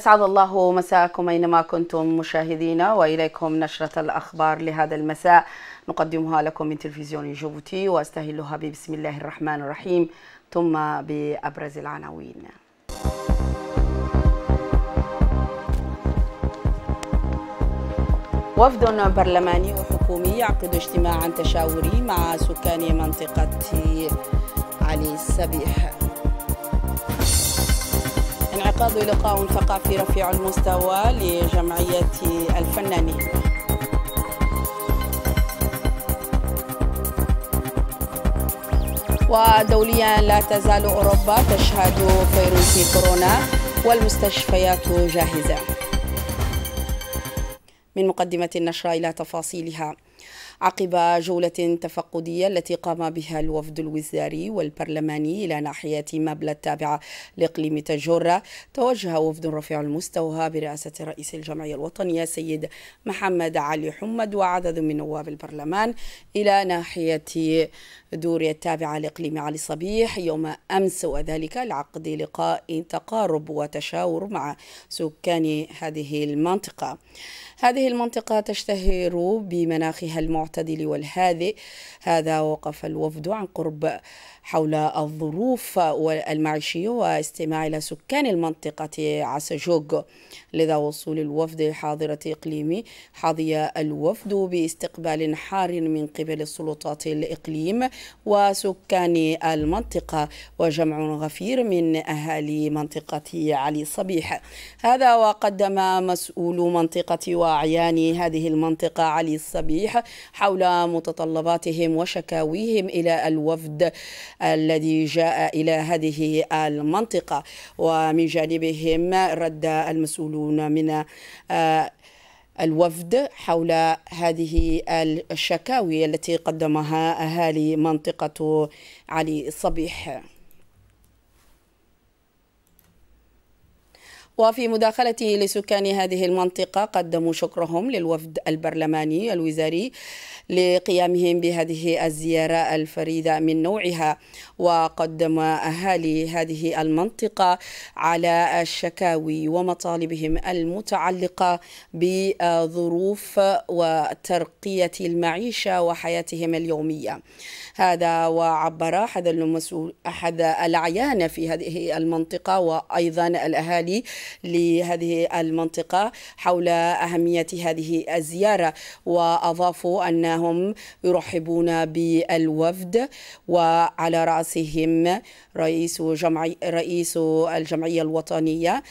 أسعد الله مساءكم أينما كنتم مشاهدينا وإليكم نشرة الأخبار لهذا المساء نقدمها لكم من تلفزيون جيبوتي وأستهلها بسم الله الرحمن الرحيم ثم بأبرز العناوين وفد برلماني وحكومي يعقد اجتماعا تشاوري مع سكان منطقة علي السبيح انعقاد لقاء ثقافي رفيع المستوى لجمعية الفنانين ودوليا لا تزال أوروبا تشهد فيروس كورونا والمستشفيات جاهزة من مقدمة النشرة إلى تفاصيلها عقب جولة تفقدية التي قام بها الوفد الوزاري والبرلماني إلى ناحية مبلى التابعة لإقليم تجرة توجه وفد رفيع المستوى برئاسة رئيس الجمعية الوطنية سيد محمد علي حمد وعدد من نواب البرلمان إلى ناحية دوريا التابعة لإقليم علي صبيح يوم أمس وذلك لعقد لقاء تقارب وتشاور مع سكان هذه المنطقة هذه المنطقة تشتهر بمناخها المعتدل والهادئ هذا وقف الوفد عن قرب حول الظروف المعيشية واستماع إلى سكان المنطقة عسجوج لذا وصول الوفد حاضرة إقليمي حظي الوفد باستقبال حار من قبل السلطات الإقليم وسكان المنطقة وجمع غفير من أهالي منطقة علي الصبيح هذا وقدم مسؤول منطقة وأعيان هذه المنطقة علي الصبيح حول متطلباتهم وشكاويهم إلى الوفد الذي جاء إلى هذه المنطقة ومن جانبهم رد المسؤولون من آه، الوفد حول هذه الشكاوي التي قدمها أهالي منطقة علي الصبيح وفي مداخلته لسكان هذه المنطقة قدموا شكرهم للوفد البرلماني الوزاري لقيامهم بهذه الزيارة الفريدة من نوعها وقدم أهالي هذه المنطقة على الشكاوي ومطالبهم المتعلقة بظروف وترقية المعيشة وحياتهم اليومية هذا وعبر أحد المسؤول أحد الأعيان في هذه المنطقة وأيضا الأهالي لهذه المنطقة حول أهمية هذه الزيارة وأضافوا أنهم يرحبون بالوفد وعلى رأسهم رئيس جمعي رئيس الجمعية الوطنية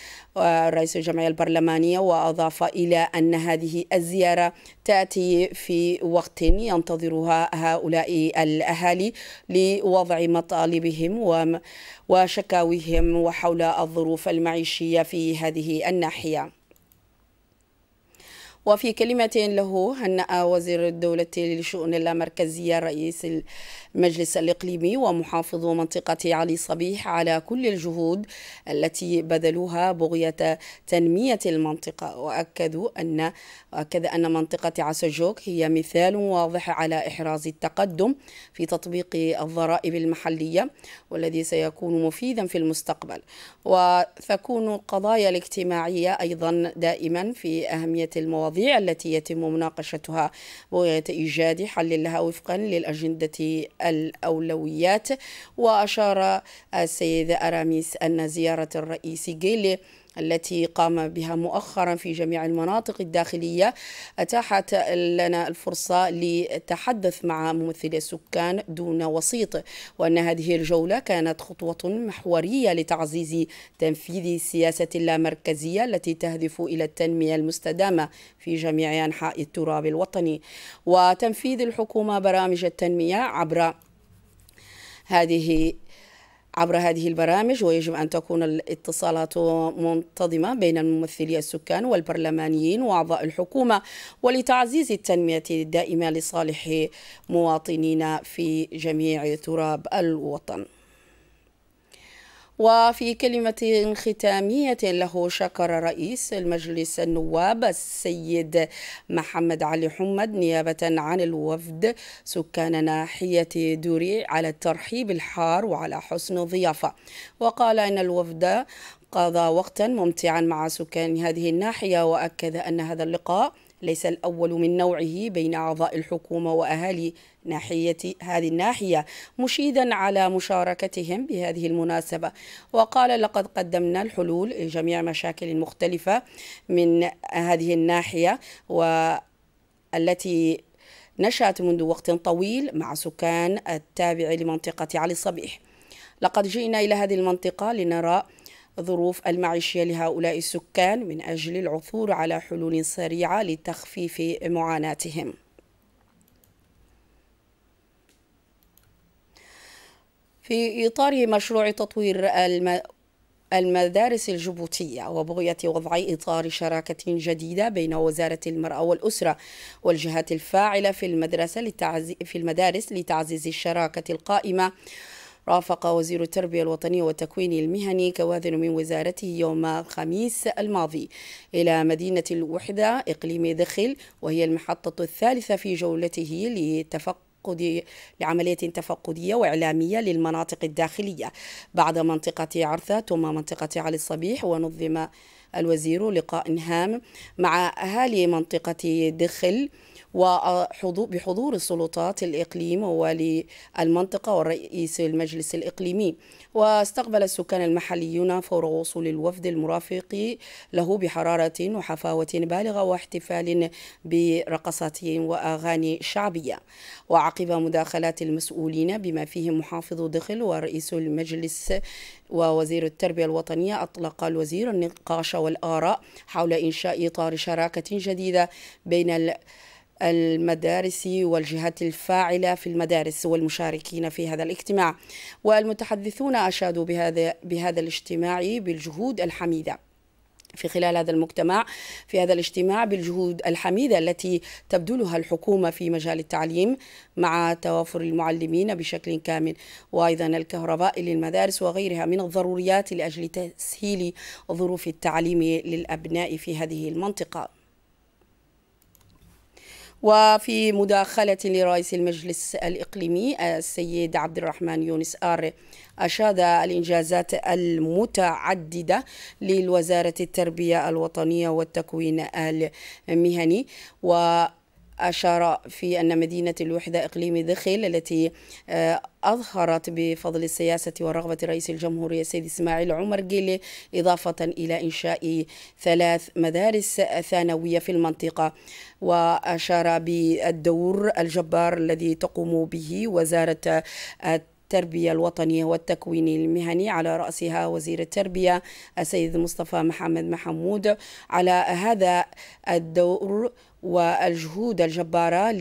رئيس الجمعية البرلمانية وأضاف إلى أن هذه الزيارة تأتي في وقت ينتظرها هؤلاء الأهالي لوضع مطالبهم وشكاويهم وحول الظروف المعيشية في هذه الناحية وفي كلمة له هنأ وزير الدولة لشؤون اللامركزية رئيس المجلس الإقليمي ومحافظ منطقة علي صبيح على كل الجهود التي بذلوها بغية تنمية المنطقة وأكدوا أن أكد أن منطقة عسجوك هي مثال واضح على إحراز التقدم في تطبيق الضرائب المحلية والذي سيكون مفيدا في المستقبل وتكون القضايا الاجتماعية أيضا دائما في أهمية المواضيع المواضيع التي يتم مناقشتها وإيجاد حل لها وفقا للأجندة الأولويات وأشار السيد أراميس أن زيارة الرئيس جيلي التي قام بها مؤخرا في جميع المناطق الداخلية أتاحت لنا الفرصة للتحدث مع ممثلي السكان دون وسيط وأن هذه الجولة كانت خطوة محورية لتعزيز تنفيذ سياسة اللامركزية التي تهدف إلى التنمية المستدامة في جميع أنحاء التراب الوطني وتنفيذ الحكومة برامج التنمية عبر هذه عبر هذه البرامج ويجب أن تكون الاتصالات منتظمة بين ممثلي السكان والبرلمانيين وأعضاء الحكومة ولتعزيز التنمية الدائمة لصالح مواطنينا في جميع تراب الوطن وفي كلمة ختامية له شكر رئيس المجلس النواب السيد محمد علي حمد نيابة عن الوفد سكان ناحية دوري على الترحيب الحار وعلى حسن الضيافة وقال إن الوفد قضى وقتا ممتعا مع سكان هذه الناحية وأكد أن هذا اللقاء ليس الأول من نوعه بين أعضاء الحكومة وأهالي ناحية هذه الناحية مشيدا على مشاركتهم بهذه المناسبة وقال لقد قدمنا الحلول لجميع مشاكل مختلفة من هذه الناحية والتي نشأت منذ وقت طويل مع سكان التابع لمنطقة علي الصبيح لقد جئنا إلى هذه المنطقة لنرى ظروف المعيشية لهؤلاء السكان من أجل العثور على حلول سريعة لتخفيف معاناتهم في إطار مشروع تطوير الم... المدارس الجبوتية وبغية وضع إطار شراكة جديدة بين وزارة المرأة والأسرة والجهات الفاعلة في المدرسة لتعز... في المدارس لتعزيز الشراكة القائمة رافق وزير التربية الوطنية والتكوين المهني كواذن من وزارته يوم الخميس الماضي إلى مدينة الوحدة إقليم دخل وهي المحطة الثالثة في جولته لتفق تفقدي لعملية تفقدية وإعلامية للمناطق الداخلية بعد منطقة عرثة ثم منطقة علي الصبيح ونظم الوزير لقاء هام مع أهالي منطقة دخل بحضور السلطات الإقليم ووالي المنطقة ورئيس المجلس الإقليمي واستقبل السكان المحليون فور وصول الوفد المرافق له بحرارة وحفاوة بالغة واحتفال برقصات وأغاني شعبية وعقب مداخلات المسؤولين بما فيهم محافظ دخل ورئيس المجلس ووزير التربية الوطنية أطلق الوزير النقاش والآراء حول إنشاء إطار شراكة جديدة بين المدارس والجهات الفاعلة في المدارس والمشاركين في هذا الاجتماع والمتحدثون أشادوا بهذا, بهذا الاجتماع بالجهود الحميدة في خلال هذا المجتمع في هذا الاجتماع بالجهود الحميدة التي تبذلها الحكومة في مجال التعليم مع توافر المعلمين بشكل كامل وأيضا الكهرباء للمدارس وغيرها من الضروريات لأجل تسهيل ظروف التعليم للأبناء في هذه المنطقة وفي مداخلة لرئيس المجلس الإقليمي السيد عبد الرحمن يونس آر أشاد الإنجازات المتعددة للوزارة التربية الوطنية والتكوين المهني و أشار في أن مدينة الوحدة إقليم دخل التي آه، أظهرت بفضل السياسة ورغبة رئيس الجمهورية السيد إسماعيل عمر جيلي إضافة إلى إنشاء ثلاث مدارس ثانوية في المنطقة وأشار بالدور الجبار الذي تقوم به وزارة التربية الوطنية والتكوين المهني على رأسها وزير التربية السيد مصطفى محمد محمود على هذا الدور والجهود الجبارة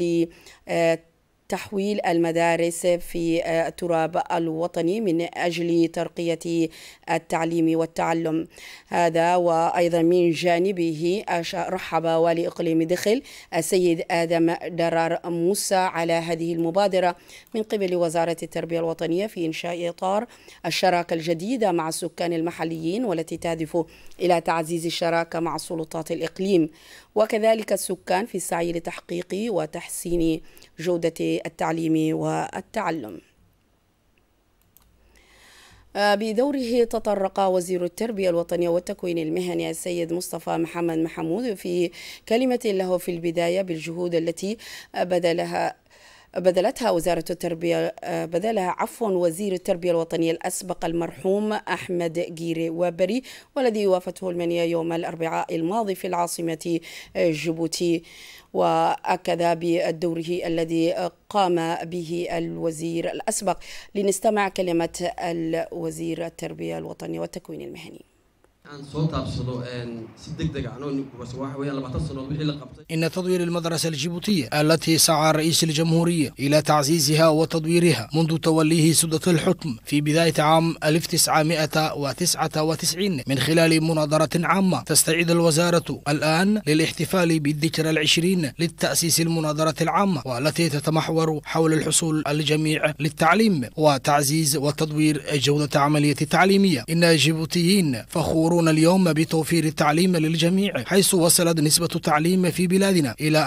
لتحويل المدارس في التراب الوطني من أجل ترقية التعليم والتعلم هذا وأيضا من جانبه رحب والي إقليم دخل السيد آدم درار موسى على هذه المبادرة من قبل وزارة التربية الوطنية في إنشاء إطار الشراكة الجديدة مع السكان المحليين والتي تهدف إلى تعزيز الشراكة مع سلطات الإقليم وكذلك السكان في السعي لتحقيق وتحسين جودة التعليم والتعلم آه، بدوره تطرق وزير التربية الوطنية والتكوين المهني السيد مصطفى محمد محمود في كلمة له في البداية بالجهود التي بذلها بذلتها وزارة التربية آه، بذلها عفوا وزير التربية الوطنية الأسبق المرحوم أحمد جيري وبري والذي وافته المنية يوم الأربعاء الماضي في العاصمة آه، جيبوتي وأكد بدوره الذي قام به الوزير الأسبق لنستمع كلمة الوزير التربية الوطنية والتكوين المهني إن تطوير المدرسة الجيبوتية التي سعى رئيس الجمهورية إلى تعزيزها وتطويرها منذ توليه سدة الحكم في بداية عام 1999 من خلال مناظرة عامة تستعيد الوزارة الآن للاحتفال بالذكرى العشرين للتأسيس المناظرة العامة والتي تتمحور حول الحصول الجميع للتعليم وتعزيز وتطوير جودة عملية التعليمية إن الجيبوتيين فخور يشعرون اليوم بتوفير التعليم للجميع حيث وصلت نسبة التعليم في بلادنا إلى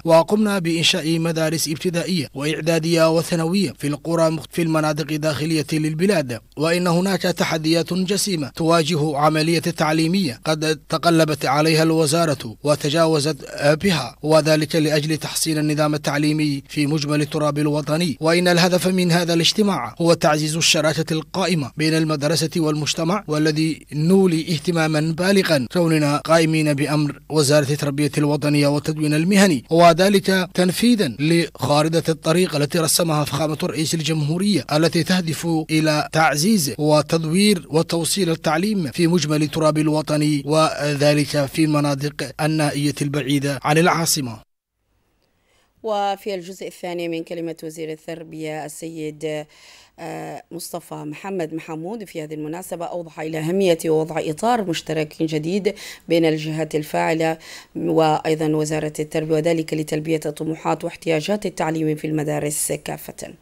84% وقمنا بإنشاء مدارس ابتدائية وإعدادية وثانوية في القرى في المناطق الداخلية للبلاد وإن هناك تحديات جسيمة تواجه عملية التعليمية قد تقلبت عليها الوزارة وتجاوزت بها وذلك لأجل تحسين النظام التعليمي في مجمل التراب الوطني وإن الهدف من هذا الاجتماع هو تعزيز الشراكة القائمة بين المدرسة والمجتمع والذي نولي اهتماما بالغا كوننا قائمين بأمر وزارة التربية الوطنية والتدوين المهني وذلك تنفيذا لخارطة الطريق التي رسمها فخامة رئيس الجمهورية التي تهدف إلى تعزيز وتدوير وتوصيل التعليم في مجمل تراب الوطني وذلك في المناطق النائية البعيدة عن العاصمة وفي الجزء الثاني من كلمة وزير التربية السيد آه، مصطفى محمد محمود في هذه المناسبة أوضح إلى أهمية وضع إطار مشترك جديد بين الجهات الفاعلة وأيضا وزارة التربية وذلك لتلبية طموحات واحتياجات التعليم في المدارس كافة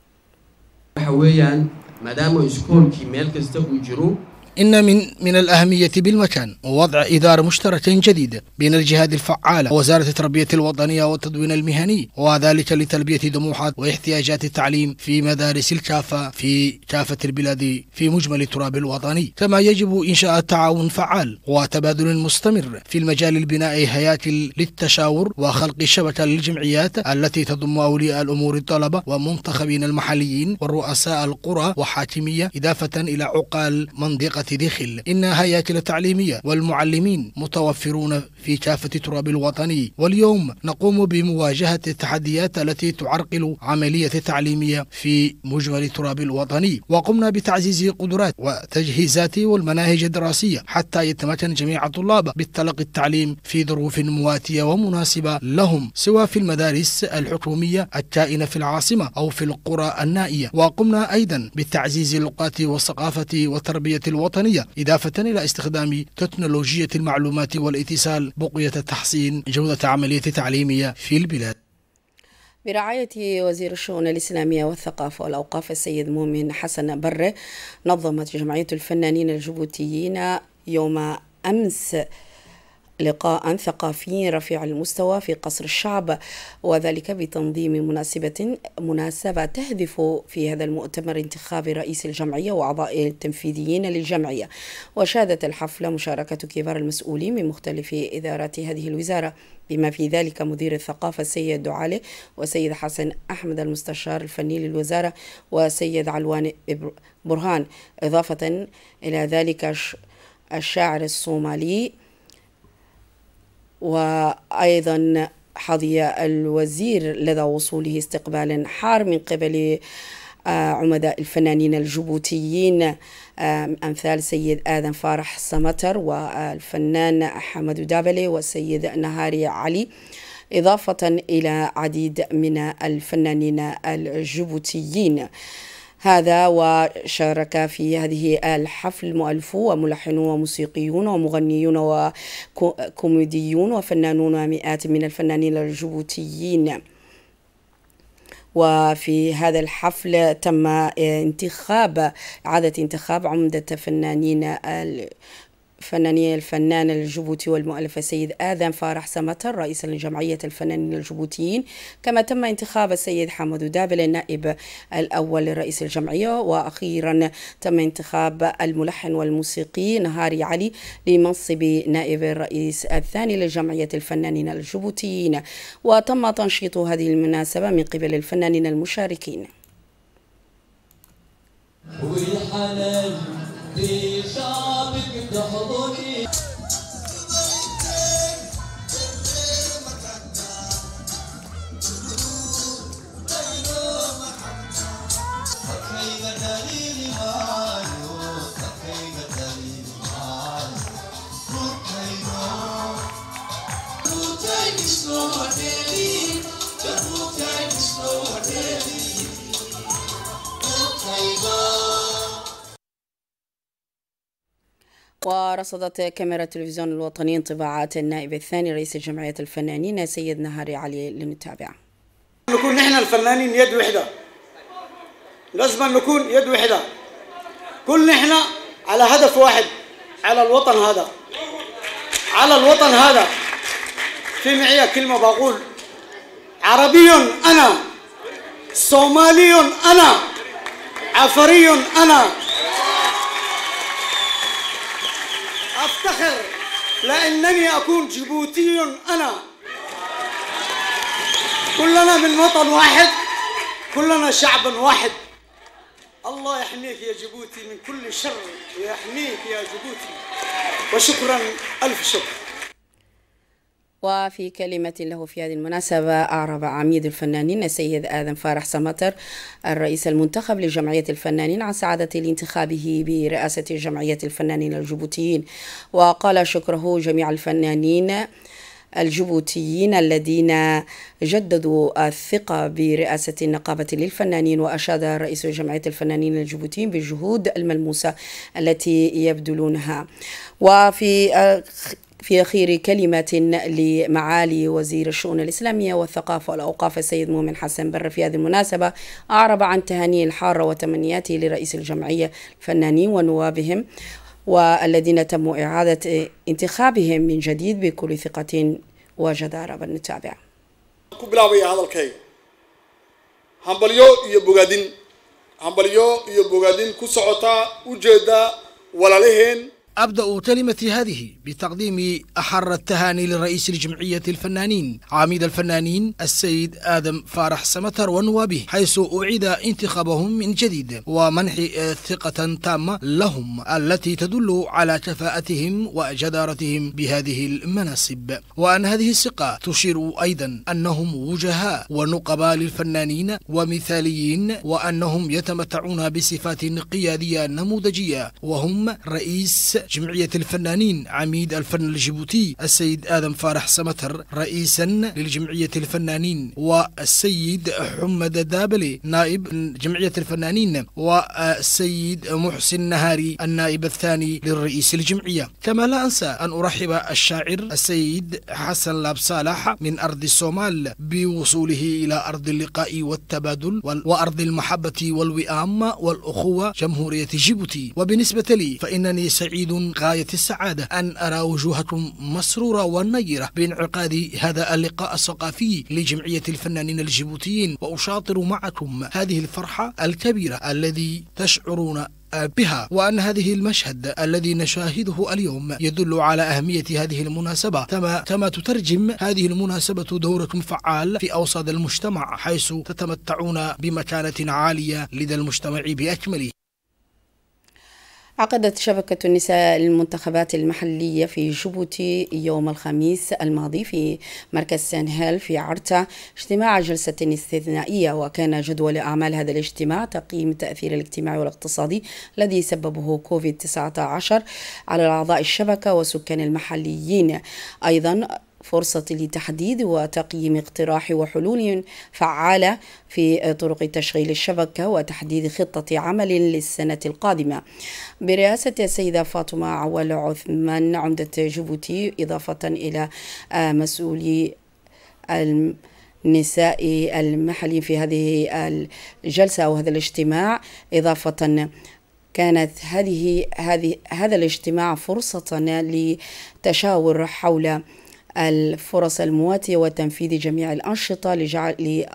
حويا مدام سكول كي ملك استقو جرو إن من من الأهمية بالمكان ووضع إدارة مشتركة جديدة بين الجهات الفعالة ووزارة التربية الوطنية والتدوين المهني وذلك لتلبية طموحات واحتياجات التعليم في مدارس الكافة في كافة البلاد في مجمل التراب الوطني كما يجب إنشاء تعاون فعال وتبادل مستمر في المجال البناء هياكل للتشاور وخلق شبكة للجمعيات التي تضم أولياء الأمور الطلبة ومنتخبين المحليين ورؤساء القرى وحاكمية إضافة إلى عقال منطقة دخل إن هياكل تعليمية والمعلمين متوفرون في كافة تراب الوطني واليوم نقوم بمواجهة التحديات التي تعرقل عملية التعليمية في مجمل تراب الوطني وقمنا بتعزيز قدرات وتجهيزات والمناهج الدراسية حتى يتمكن جميع الطلاب بالتلقي التعليم في ظروف مواتية ومناسبة لهم سواء في المدارس الحكومية الكائنة في العاصمة أو في القرى النائية وقمنا أيضا بتعزيز اللغات والثقافة وتربية الوطن الوطنية إضافة إلى استخدام تكنولوجية المعلومات والاتصال بقية تحسين جودة عملية تعليمية في البلاد برعاية وزير الشؤون الإسلامية والثقافة والأوقاف السيد مؤمن حسن بره نظمت جمعية الفنانين الجيبوتيين يوم أمس لقاء ثقافي رفيع المستوى في قصر الشعب وذلك بتنظيم مناسبة مناسبة تهدف في هذا المؤتمر انتخاب رئيس الجمعية وأعضاء التنفيذيين للجمعية وشهدت الحفلة مشاركة كبار المسؤولين من مختلف إدارات هذه الوزارة بما في ذلك مدير الثقافة السيد دعالي وسيد حسن أحمد المستشار الفني للوزارة وسيد علوان برهان إضافة إلى ذلك الشاعر الصومالي وأيضا حظي الوزير لدى وصوله استقبال حار من قبل آه، عمداء الفنانين الجيبوتيين آه، أمثال سيد آدم فارح سمتر والفنان حمد دابلي والسيد نهاري علي إضافة إلى عديد من الفنانين الجيبوتيين هذا وشارك في هذه الحفل مؤلفو وملحنون وموسيقيون ومغنيون وكوميديون وفنانون ومئات من الفنانين الجبوتيين وفي هذا الحفل تم انتخاب عادة انتخاب عمدة فنانين الفنانية الفنان الجيبوتي والمؤلف السيد آذان فارح سمتر رئيسا لجمعية الفنانين الجيبوتيين كما تم انتخاب السيد حمد دابل النائب الأول لرئيس الجمعية وأخيرا تم انتخاب الملحن والموسيقي نهاري علي لمنصب نائب الرئيس الثاني لجمعية الفنانين الجيبوتيين وتم تنشيط هذه المناسبة من قبل الفنانين المشاركين والحنان the whole رصدت كاميرا التلفزيون الوطني انطباعات النائب الثاني رئيس جمعية الفنانين سيد نهاري علي لنتابع نكون نحن الفنانين يد وحدة لازم نكون يد وحدة كل نحن على هدف واحد على الوطن هذا على الوطن هذا في معي كلمة بقول عربي أنا صومالي أنا عفري أنا أفتخر لأنني أكون جيبوتي أنا كلنا من وطن واحد كلنا شعب واحد الله يحميك يا جيبوتي من كل شر ويحميك يا جيبوتي وشكرا ألف شكر وفي كلمة له في هذه المناسبة أعرب عميد الفنانين السيد آدم فارح سمتر الرئيس المنتخب لجمعية الفنانين عن سعادة لانتخابه برئاسة جمعية الفنانين الجيبوتيين وقال شكره جميع الفنانين الجيبوتيين الذين جددوا الثقة برئاسة النقابة للفنانين وأشاد رئيس جمعية الفنانين الجيبوتيين بالجهود الملموسة التي يبذلونها وفي في أخير كلمة لمعالي وزير الشؤون الإسلامية والثقافة والأوقاف السيد مؤمن حسن بر في هذه المناسبة أعرب عن تهانيه الحارة وتمنياته لرئيس الجمعية الفنانين ونوابهم والذين تم إعادة انتخابهم من جديد بكل ثقة وجدارة بالنتابع hambalyo أبدأ كلمتي هذه بتقديم أحر التهاني لرئيس الجمعية الفنانين عميد الفنانين السيد آدم فارح سمتر ونوابه حيث أعيد انتخابهم من جديد ومنح ثقة تامة لهم التي تدل على كفاءتهم وجدارتهم بهذه المناصب وأن هذه الثقة تشير أيضا أنهم وجهاء ونقباء للفنانين ومثاليين وأنهم يتمتعون بصفات قيادية نموذجية وهم رئيس جمعية الفنانين عميد الفن الجيبوتي السيد آدم فارح سمتر رئيسا للجمعية الفنانين والسيد حمد دابلي نائب جمعية الفنانين والسيد محسن نهاري النائب الثاني للرئيس الجمعية كما لا أنسى أن أرحب الشاعر السيد حسن لاب صالح من أرض الصومال بوصوله إلى أرض اللقاء والتبادل وأرض المحبة والوئام والأخوة جمهورية جيبوتي وبالنسبة لي فإنني سعيد غاية السعادة أن أرى وجوهكم مسرورة ونيرة بانعقاد هذا اللقاء الثقافي لجمعية الفنانين الجيبوتيين وأشاطر معكم هذه الفرحة الكبيرة الذي تشعرون بها وأن هذه المشهد الذي نشاهده اليوم يدل على أهمية هذه المناسبة كما كما تترجم هذه المناسبة دوركم فعال في أوساط المجتمع حيث تتمتعون بمكانة عالية لدى المجتمع بأكمله عقدت شبكة النساء للمنتخبات المحلية في جيبوتي يوم الخميس الماضي في مركز سان هيل في عرتا اجتماع جلسة استثنائية وكان جدول أعمال هذا الاجتماع تقييم التأثير الاجتماعي والاقتصادي الذي سببه كوفيد 19 على أعضاء الشبكة وسكان المحليين أيضا فرصة لتحديد وتقييم اقتراح وحلول فعالة في طرق تشغيل الشبكة وتحديد خطة عمل للسنة القادمة برئاسة السيدة فاطمة عوال عثمان عمدة جيبوتي إضافة إلى مسؤولي النساء المحلي في هذه الجلسة أو هذا الاجتماع إضافة كانت هذه هذه هذا الاجتماع فرصة لتشاور حول الفرص المواتية وتنفيذ جميع الأنشطة لجعل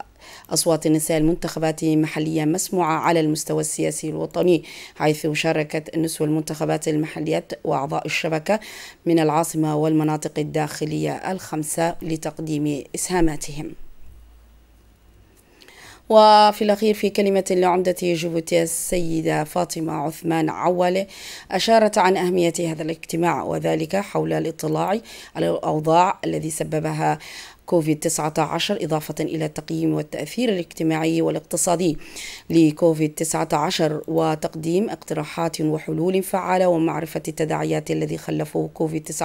أصوات النساء المنتخبات محلية مسموعة على المستوى السياسي الوطني حيث شاركت النسوة المنتخبات المحليات وأعضاء الشبكة من العاصمة والمناطق الداخلية الخمسة لتقديم إسهاماتهم وفي الأخير في كلمة لعمدة جيبوتي السيدة فاطمة عثمان عوالي أشارت عن أهمية هذا الاجتماع وذلك حول الاطلاع على الأوضاع الذي سببها كوفيد-19 إضافة إلى التقييم والتأثير الاجتماعي والاقتصادي لكوفيد-19 وتقديم اقتراحات وحلول فعالة ومعرفة التداعيات الذي خلفه كوفيد-19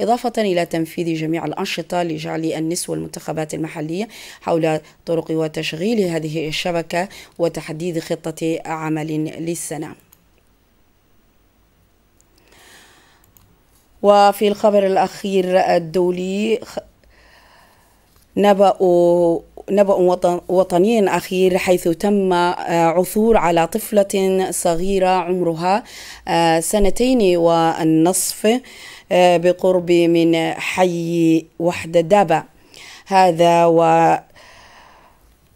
إضافة إلى تنفيذ جميع الأنشطة لجعل النسوة المنتخبات المحلية حول طرق وتشغيل هذه الشبكة وتحديد خطة عمل للسنة وفي الخبر الأخير الدولي نبأ نبأ وطني أخير حيث تم آه، عثور على طفلة صغيرة عمرها آه، سنتين والنصف آه، بقرب من حي وحدة دابا هذا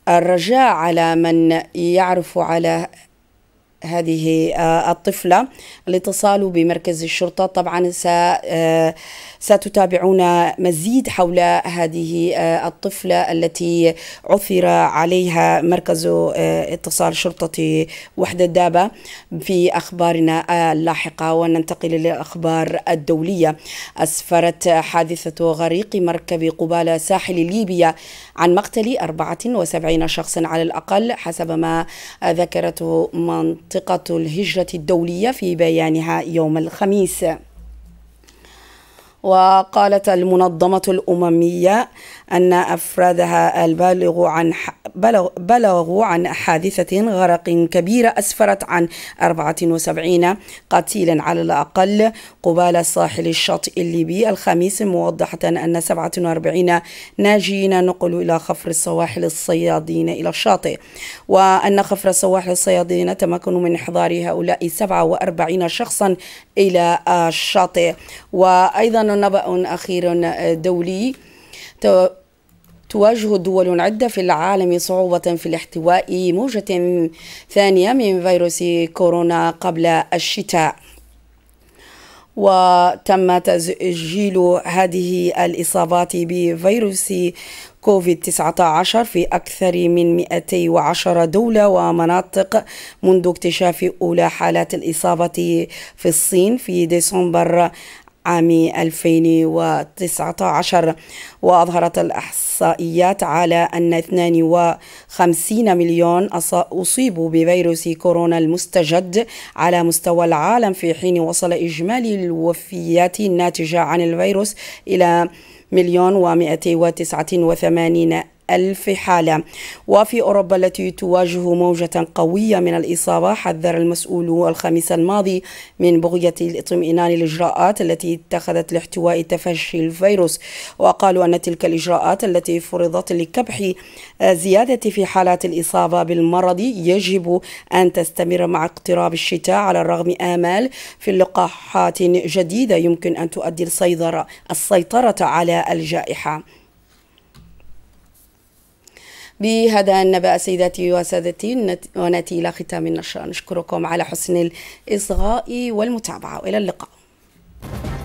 والرجاء على من يعرف على هذه آه، الطفلة الاتصال بمركز الشرطة طبعا آه، ستتابعون مزيد حول هذه آه، الطفلة التي عثر عليها مركز اتصال شرطة وحدة دابة في أخبارنا اللاحقة وننتقل للأخبار الدولية أسفرت حادثة غريق مركب قبالة ساحل ليبيا عن مقتل 74 شخصا على الأقل حسب ما ذكرته منطقة منطقة الهجرة الدولية في بيانها يوم الخميس وقالت المنظمة الأممية أن أفرادها البالغ عن بلغوا عن حادثة غرق كبيرة أسفرت عن 74 قتيلا على الأقل قبال ساحل الشاطئ الليبي الخميس موضحة أن 47 ناجين نقلوا إلى خفر السواحل الصيادين إلى الشاطئ وأن خفر السواحل الصيادين تمكنوا من إحضار هؤلاء 47 شخصا إلى الشاطئ وأيضا نبأ أخير دولي تواجه دول عدة في العالم صعوبة في الاحتواء موجة ثانية من فيروس كورونا قبل الشتاء وتم تسجيل هذه الإصابات بفيروس كوفيد-19 في أكثر من 210 دولة ومناطق منذ اكتشاف أولى حالات الإصابة في الصين في ديسمبر عام 2019 وأظهرت الإحصائيات على أن 52 مليون أصيبوا بفيروس كورونا المستجد على مستوى العالم في حين وصل إجمالي الوفيات الناتجة عن الفيروس إلى مليون ومائتي وتسعة وثمانين ألف حالة وفي أوروبا التي تواجه موجة قوية من الإصابة حذر المسؤول الخميس الماضي من بغية الاطمئنان الإجراءات التي اتخذت لاحتواء تفشي الفيروس وقالوا أن تلك الإجراءات التي فرضت لكبح زيادة في حالات الإصابة بالمرض يجب أن تستمر مع اقتراب الشتاء على الرغم آمال في اللقاحات جديدة يمكن أن تؤدي السيطرة على الجائحة بهذا النبأ سيداتي وسادتي ونأتي إلى ختام النشرة نشكركم على حسن الإصغاء والمتابعة وإلى اللقاء